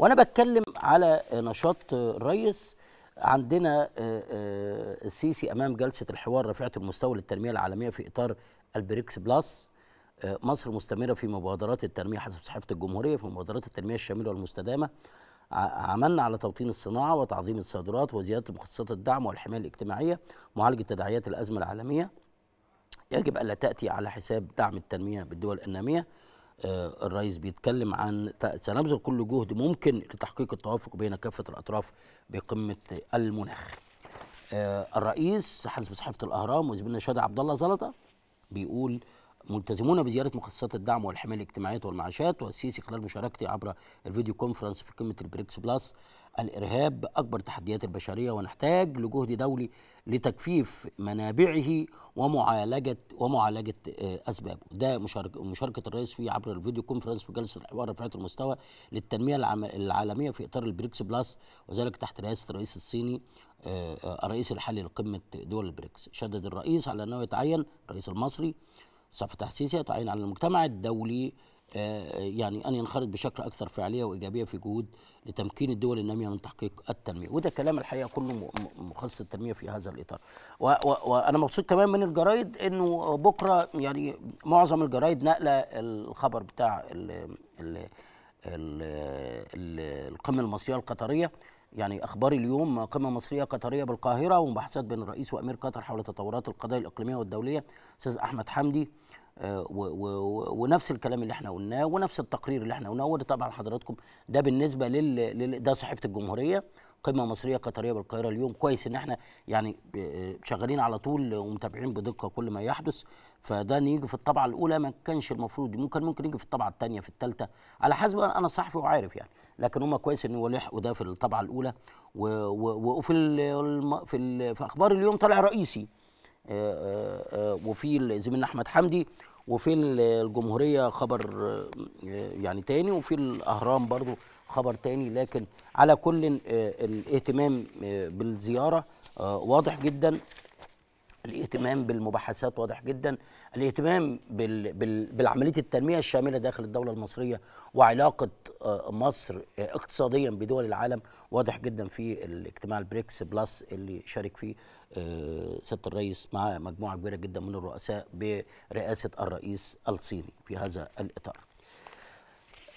وانا بتكلم على نشاط الريس عندنا آه، آه، السيسي امام جلسه الحوار رفعه المستوى للتنميه العالميه في اطار البريكس بلس آه، مصر مستمره في مبادرات التنميه حسب صحيفه الجمهوريه في مبادرات التنميه الشامله والمستدامه عملنا على توطين الصناعه وتعظيم الصادرات وزياده مخصصات الدعم والحمايه الاجتماعيه معالجه تداعيات الازمه العالميه يجب الا تاتي على حساب دعم التنميه بالدول الناميه آه، الرئيس بيتكلم عن سنبذل كل جهد ممكن لتحقيق التوافق بين كافة الأطراف بقمة المناخ آه، الرئيس حسب صحيفة الأهرام وزميلنا شادي عبد الله زلطة بيقول ملتزمون بزيارة مخصصات الدعم والحماية الاجتماعية والمعاشات والسيسي خلال مشاركتي عبر الفيديو كونفرنس في قمة البريكس بلس الإرهاب أكبر تحديات البشرية ونحتاج لجهد دولي لتجفيف منابعه ومعالجة ومعالجة آه، أسبابه ده مشاركة, مشاركة الرئيس فيه عبر الفيديو كونفرنس في جلسة الحوار رفعت المستوى للتنمية العالمية في إطار البريكس بلس وذلك تحت رئاسة الرئيس الصيني آه، آه، الرئيس الحالي لقمة دول البريكس شدد الرئيس على أنه يتعين الرئيس المصري صف تحسيسي يتعين على المجتمع الدولي آه، يعني أن ينخرط بشكل أكثر فعالية وإيجابية في جهود لتمكين الدول النامية من تحقيق التنمية وده كلام الحقيقة كله مخصص التنمية في هذا الإطار وأنا مبسوط كمان من الجرايد أنه بكرة يعني معظم الجرايد نقلة الخبر بتاع القمة المصرية القطرية يعني اخبار اليوم قمه مصريه قطريه بالقاهره ومباحثات بين الرئيس وامير قطر حول تطورات القضايا الاقليميه والدوليه استاذ احمد حمدي آه، ونفس الكلام اللي احنا قلناه ونفس التقرير اللي احنا قلناه وده طبعا حضراتكم ده بالنسبه لل ده صحيفه الجمهوريه قمه مصريه قطريه بالقاهره اليوم كويس ان احنا يعني آه، شغالين على طول ومتابعين بدقه كل ما يحدث فده نيجي في الطبعه الاولى ما كانش المفروض ممكن ممكن يجي في الطبعه الثانيه في الثالثه على حسب انا صحفي وعارف يعني لكن هم كويس ان لحقوا ده في الطبعه الاولى وفي الـ في, الـ في اخبار اليوم طالع رئيسي آه، آه، وفي زميلنا احمد حمدي وفي الجمهوريه خبر يعني تاني وفي الاهرام برضو خبر تاني لكن على كل آه، الاهتمام آه، بالزيارة آه، واضح جدا الاهتمام بالمباحثات واضح جدا الاهتمام بالعمليه التنميه الشامله داخل الدوله المصريه وعلاقه مصر اقتصاديا بدول العالم واضح جدا في الاجتماع البريكس بلس اللي شارك فيه سياده الرئيس مع مجموعه كبيره جدا من الرؤساء برئاسه الرئيس الصيني في هذا الاطار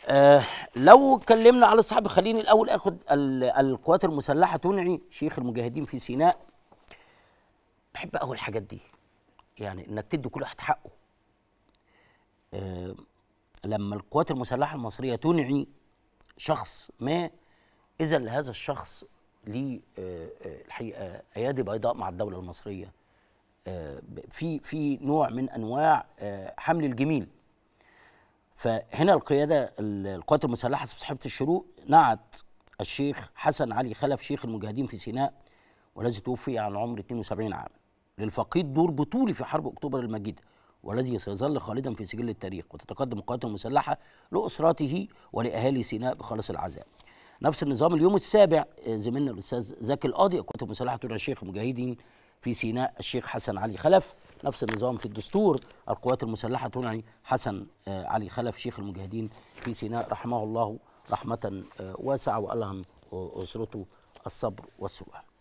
آه لو اتكلمنا على الصحابي خليني الاول اخد القوات المسلحه تنعي شيخ المجاهدين في سيناء بحب قوي الحاجات دي يعني انك تدي كل واحد حقه آه لما القوات المسلحه المصريه تنعي شخص ما اذا لهذا الشخص ليه آه, آه، الحقيقه آه، ايادي بيضاء مع الدوله المصريه آه، في في نوع من انواع حمل الجميل فهنا القياده القوات المسلحه صحيفه الشروق نعت الشيخ حسن علي خلف شيخ المجاهدين في سيناء والذي توفي عن عمر 72 عام للفقيد دور بطولي في حرب اكتوبر المجيده والذي سيظل خالدا في سجل التاريخ وتتقدم القوات المسلحه لاسرته ولاهالي سيناء بخالص العزاء. نفس النظام اليوم السابع آه، زميلنا الاستاذ زكي القاضي القوات المسلحه تدعى الشيخ المجاهدين في سيناء الشيخ حسن علي خلف نفس النظام في الدستور القوات المسلحة تنعي حسن آه، علي خلف شيخ المجاهدين في سيناء رحمه الله رحمة آه، واسعة وألهم آه، أسرته الصبر والسؤال